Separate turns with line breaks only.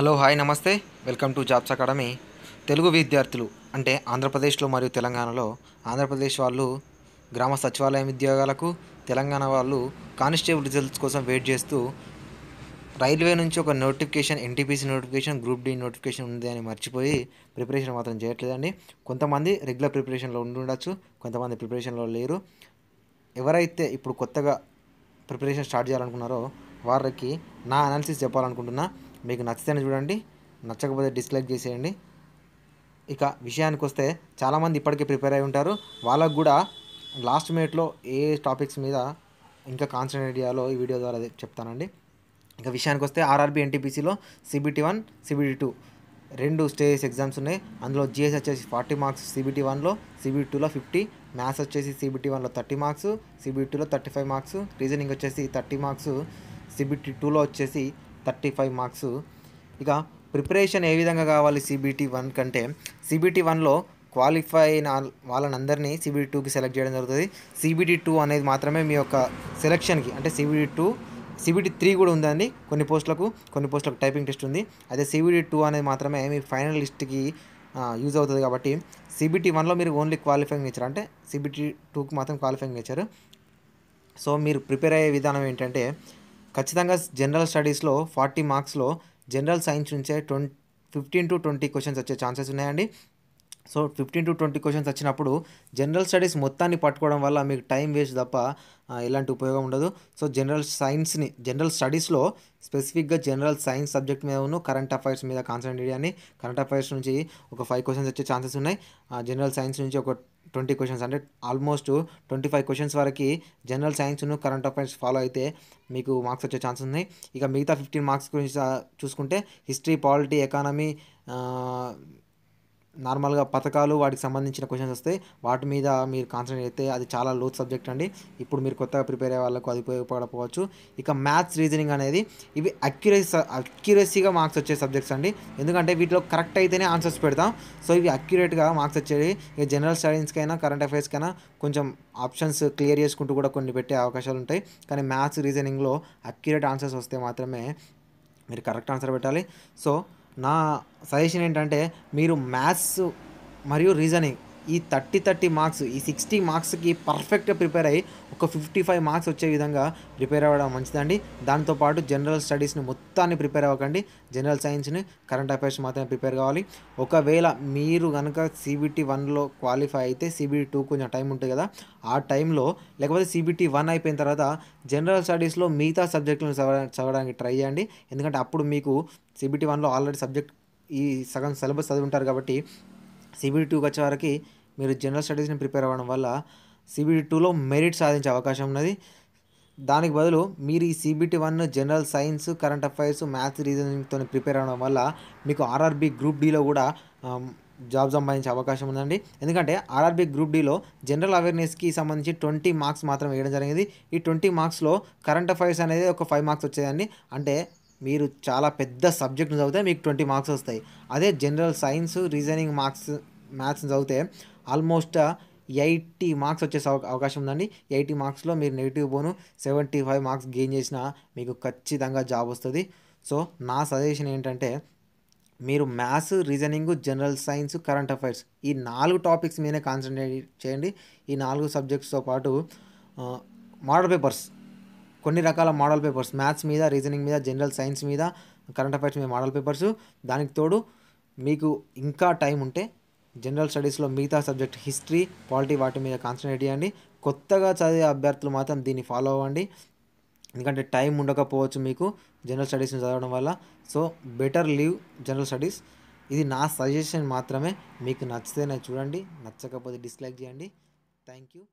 hello hi నమస్తే welcome to jobs academy Telugu విద్యార్థులు అంటే ఆంధ్రప్రదేశ్లో మరియు తెలంగాణలో ఆంధ్రప్రదేశ్ వాళ్ళు గ్రామ సచివాలయం ఉద్యోగాలకు తెలంగాణ వాళ్ళు కానిస్టేబుల్ రిజల్ట్స్ కోసం వెయిట్ చేస్తూ రైల్వే నుంచి ఒక notification NTPC notification group D notification ఉంది అని మర్చిపోయి ప్రిపరేషన్ మాత్రం చేయట్లేదండి కొంతమంది రెగ్యులర్ ప్రిపరేషన్లో ఉండి ఉండొచ్చు కొంతమంది ప్రిపరేషన్లో లేరు ఎవరైతే ఇప్పుడు కొత్తగా ప్రిపరేషన్ స్టార్ట్ చేయాలనుకున్నారో వారికి నా అనాలిసిస్ చెప్పాలనుకుంటున్నా మీకు నచ్చితేనే చూడండి నచ్చకపోతే డిస్లైక్ చేసేయండి ఇక విషయానికి వస్తే చాలామంది ఇప్పటికే ప్రిపేర్ అయి ఉంటారు వాళ్ళకు కూడా లాస్ట్ మినిట్లో ఏ టాపిక్స్ మీద ఇంకా కాన్సన్ట్రేట్ చేయాలో ఈ వీడియో ద్వారా చెప్తానండి ఇంకా విషయానికి వస్తే ఆర్ఆర్బి ఎన్టీపీసీలో సిబిటీ వన్ సిబిటీ టూ రెండు స్టేజెస్ ఎగ్జామ్స్ ఉన్నాయి అందులో జిఎస్ వచ్చేసి ఫార్టీ మార్క్స్ సిబిటీ వన్లో సిబిటీ టూలో ఫిఫ్టీ మ్యాథ్స్ వచ్చేసి సిబిటీ వన్లో థర్టీ మార్క్స్ సిబిటీ టూలో థర్టీ ఫైవ్ మార్క్స్ రీజనింగ్ వచ్చేసి థర్టీ మార్క్స్ సిబిటీ టూలో వచ్చేసి థర్టీ ఫైవ్ మార్క్స్ ఇక ప్రిపరేషన్ ఏ విధంగా కావాలి సిబిటీ వన్ కంటే సిబిటీ వన్లో క్వాలిఫై అయిన వాళ్ళనందరినీ సిబిటీ టూకి సెలెక్ట్ చేయడం జరుగుతుంది సిబిటీ టూ అనేది మాత్రమే మీ యొక్క సెలెక్షన్కి అంటే సిబిటీ టూ సిబిటీ త్రీ కూడా ఉందండి కొన్ని పోస్టులకు కొన్ని పోస్టులకు టైపింగ్ టెస్ట్ ఉంది అయితే సిబిటీ టూ అనేది మాత్రమే మీ ఫైనల్ లిస్ట్కి యూజ్ అవుతుంది కాబట్టి సిబిటీ వన్లో మీరు ఓన్లీ క్వాలిఫైంగ్ నేచర్ అంటే సిబిటీ టూకి మాత్రం క్వాలిఫైంగ్ నేచర్ సో మీరు ప్రిపేర్ అయ్యే విధానం ఏంటంటే ఖచ్చితంగా జనరల్ స్టడీస్లో ఫార్టీ మార్క్స్లో జనరల్ సైన్స్ నుంచే twenty fifteen to twenty questions వచ్చే ఛాన్సెస్ ఉన్నాయండి so fifteen to twenty questions వచ్చినప్పుడు జనరల్ స్టడీస్ మొత్తాన్ని పట్టుకోవడం వల్ల మీకు టైం వేస్ట్ తప్ప ఎలాంటి ఉపయోగం ఉండదు సో జనరల్ సైన్స్ని జనరల్ స్టడీస్లో స్పెసిఫిక్గా జనరల్ సైన్స్ సబ్జెక్ట్ మీద కరెంట్ అఫైర్స్ మీద కాన్సన్ట్రేట్ చేయని కరెంట్ అఫైర్స్ నుంచి ఒక ఫైవ్ క్వశ్చన్స్ వచ్చే ఛాన్సెస్ ఉన్నాయి జనరల్ సైన్స్ నుంచి ఒక ట్వంటీ క్వశ్చన్స్ అంటే ఆల్మోస్ట్ ట్వంటీ ఫైవ్ క్వశ్చన్స్ వరకు జనరల్ సైన్స్ను కరెంట్ అఫైర్స్ ఫాలో అయితే మీకు మార్క్స్ వచ్చే ఛాన్స్ ఉన్నాయి ఇక మిగతా ఫిఫ్టీన్ మార్క్స్ గురించి చూసుకుంటే హిస్టరీ పాలిటీ ఎకానమీ నార్మల్గా పథకాలు వాటికి సంబంధించిన క్వశ్చన్స్ వస్తాయి వాటి మీద మీరు కాన్సన్ట్రేట్ అయితే అది చాలా లోత్ సబ్జెక్ట్ అండి ఇప్పుడు మీరు కొత్తగా ప్రిపేర్ అయ్యే వాళ్ళకు అది ఉపయోగపడపోవచ్చు ఇక మ్యాథ్స్ రీజనింగ్ అనేది ఇవి అక్యురేసీ అక్యురసీగా మార్క్స్ వచ్చే సబ్జెక్ట్స్ అండి ఎందుకంటే వీటిలో కరెక్ట్ అయితేనే ఆన్సర్స్ పెడతాం సో ఇవి అక్యురేట్గా మార్క్స్ వచ్చేవి ఇక జనరల్ స్టడీస్కైనా కరెంట్ అఫైర్స్కైనా కొంచెం ఆప్షన్స్ క్లియర్ చేసుకుంటూ కూడా కొన్ని పెట్టే అవకాశాలు ఉంటాయి కానీ మ్యాథ్స్ రీజనింగ్లో అక్యురేట్ ఆన్సర్స్ వస్తే మాత్రమే మీరు కరెక్ట్ ఆన్సర్ పెట్టాలి సో నా సజెషన్ ఏంటంటే మీరు మ్యాథ్స్ మరియు రీజనింగ్ ఈ థర్టీ థర్టీ మార్క్స్ ఈ సిక్స్టీ మార్క్స్కి పర్ఫెక్ట్గా ప్రిపేర్ అయ్యి ఒక ఫిఫ్టీ ఫైవ్ మార్క్స్ వచ్చే విధంగా ప్రిపేర్ అవ్వడం మంచిదండి దాంతోపాటు జనరల్ స్టడీస్ని మొత్తాన్ని ప్రిపేర్ అవ్వకండి జనరల్ సైన్స్ని కరెంట్ అఫైర్స్ మాత్రమే ప్రిపేర్ కావాలి ఒకవేళ మీరు కనుక సీబీటీ వన్లో క్వాలిఫై అయితే సీబీటీ టూ కొంచెం టైం ఉంటుంది కదా ఆ టైంలో లేకపోతే సీబీటీ వన్ అయిపోయిన తర్వాత జనరల్ స్టడీస్లో మిగతా సబ్జెక్టులను చదవడానికి ట్రై చేయండి ఎందుకంటే అప్పుడు మీకు సిబిటీ వన్లో ఆల్రెడీ సబ్జెక్ట్ ఈ సగం సిలబస్ చదివి ఉంటారు కాబట్టి సిబిడి టూకి వచ్చే వరకు మీరు జనరల్ స్టడీస్ని ప్రిపేర్ అవ్వడం వల్ల సిబిడి టూలో మెరిట్ సాధించే అవకాశం ఉన్నది దానికి బదులు మీరు ఈ CBT one general science current affairs maths రీజనింగ్తో ప్రిపేర్ అవడం వల్ల మీకు ఆర్ఆర్బి గ్రూప్ డీలో కూడా జాబ్ సంపాదించే అవకాశం ఉందండి ఎందుకంటే ఆర్ఆర్బీ గ్రూప్ డీలో జనరల్ అవేర్నెస్కి సంబంధించి ట్వంటీ మార్క్స్ మాత్రం వేయడం జరిగింది ఈ ట్వంటీ మార్క్స్లో కరెంట్ అఫైర్స్ అనేది ఒక ఫైవ్ మార్క్స్ వచ్చేదండి అంటే మీరు చాలా పెద్ద సబ్జెక్ట్ని చదివితే మీకు ట్వంటీ మార్క్స్ వస్తాయి అదే general science reasoning marks maths చదివితే ఆల్మోస్ట్ ఎయిటీ మార్క్స్ వచ్చే అవకాశం ఉందండి ఎయిటీ మార్క్స్లో మీరు నెగిటివ్ పోను సెవెంటీ ఫైవ్ మార్క్స్ గెయిన్ చేసినా మీకు ఖచ్చితంగా జాబ్ వస్తుంది సో నా సజెషన్ ఏంటంటే మీరు maths reasoning general science current affairs ఈ నాలుగు టాపిక్స్ మీదనే కాన్సన్ట్రేట్ చేయండి ఈ నాలుగు సబ్జెక్ట్స్తో పాటు మోడల్ పేపర్స్ కొన్ని రకాల మోడల్ పేపర్స్ మ్యాథ్స్ మీద రీజనింగ్ మీద జనరల్ సైన్స్ మీద కరెంట్ అఫైర్స్ మీద మోడల్ పేపర్స్ దానికి తోడు మీకు ఇంకా టైం ఉంటే జనరల్ స్టడీస్లో మిగతా సబ్జెక్ట్ హిస్టరీ పాలిటీ వాటి మీద కాన్సన్ట్రేట్ చేయండి కొత్తగా చదివే అభ్యర్థులు మాత్రం దీన్ని ఫాలో అవ్వండి ఎందుకంటే టైం ఉండకపోవచ్చు మీకు జనరల్ స్టడీస్ని చదవడం వల్ల so better leave general studies ఇది నా సజెషన్ మాత్రమే మీకు నచ్చితే నేను చూడండి నచ్చకపోతే డిస్లైక్ చేయండి థ్యాంక్ యూ